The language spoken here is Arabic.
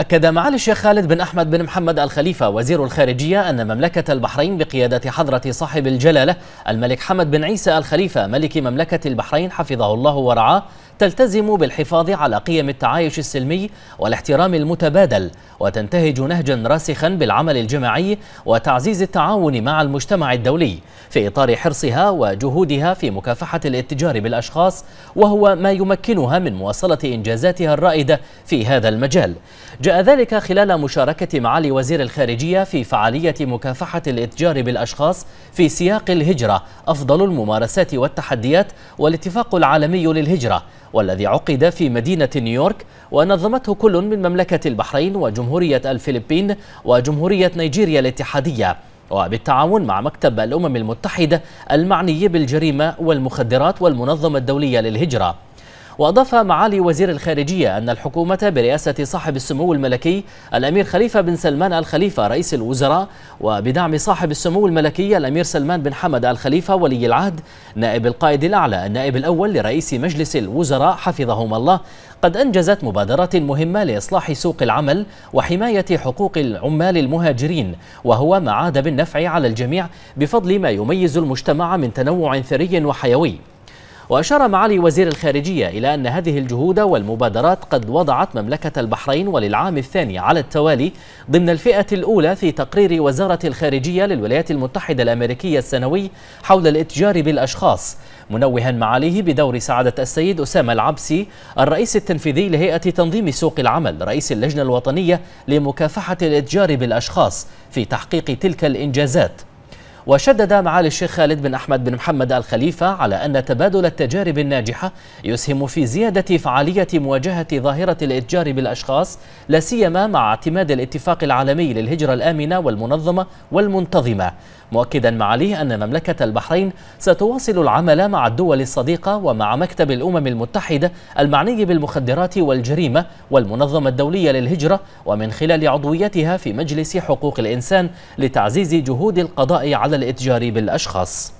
أكد معالي الشيخ خالد بن أحمد بن محمد الخليفة وزير الخارجية أن مملكة البحرين بقيادة حضرة صاحب الجلالة الملك حمد بن عيسى الخليفة ملك مملكة البحرين حفظه الله ورعاه تلتزم بالحفاظ على قيم التعايش السلمي والاحترام المتبادل وتنتهج نهجا راسخا بالعمل الجماعي وتعزيز التعاون مع المجتمع الدولي في إطار حرصها وجهودها في مكافحة الاتجار بالأشخاص وهو ما يمكنها من مواصلة إنجازاتها الرائدة في هذا المجال جاء ذلك خلال مشاركة معالي وزير الخارجية في فعالية مكافحة الاتجار بالأشخاص في سياق الهجرة أفضل الممارسات والتحديات والاتفاق العالمي للهجرة والذي عقد في مدينة نيويورك ونظمته كل من مملكة البحرين وجمهورية الفلبين وجمهورية نيجيريا الاتحادية وبالتعاون مع مكتب الأمم المتحدة المعني بالجريمة والمخدرات والمنظمة الدولية للهجرة وأضاف معالي وزير الخارجية أن الحكومة برئاسة صاحب السمو الملكي الأمير خليفة بن سلمان الخليفة رئيس الوزراء وبدعم صاحب السمو الملكي الأمير سلمان بن حمد الخليفة ولي العهد نائب القائد الأعلى النائب الأول لرئيس مجلس الوزراء حفظهما الله قد أنجزت مبادرات مهمة لإصلاح سوق العمل وحماية حقوق العمال المهاجرين وهو ما عاد بالنفع على الجميع بفضل ما يميز المجتمع من تنوع ثري وحيوي وأشار معالي وزير الخارجية إلى أن هذه الجهود والمبادرات قد وضعت مملكة البحرين وللعام الثاني على التوالي ضمن الفئة الأولى في تقرير وزارة الخارجية للولايات المتحدة الأمريكية السنوي حول الاتجار بالأشخاص منوها معاليه بدور سعادة السيد أسامة العبسي الرئيس التنفيذي لهيئة تنظيم سوق العمل رئيس اللجنة الوطنية لمكافحة الاتجار بالأشخاص في تحقيق تلك الإنجازات وشدد معالي الشيخ خالد بن أحمد بن محمد الخليفة على أن تبادل التجارب الناجحة يسهم في زيادة فعالية مواجهة ظاهرة الإتجار بالأشخاص لا سيما مع اعتماد الاتفاق العالمي للهجرة الآمنة والمنظمة والمنتظمة مؤكدا معاليه أن مملكة البحرين ستواصل العمل مع الدول الصديقة ومع مكتب الأمم المتحدة المعني بالمخدرات والجريمة والمنظمة الدولية للهجرة ومن خلال عضويتها في مجلس حقوق الإنسان لتعزيز جهود القضاء على على الاتجار بالأشخاص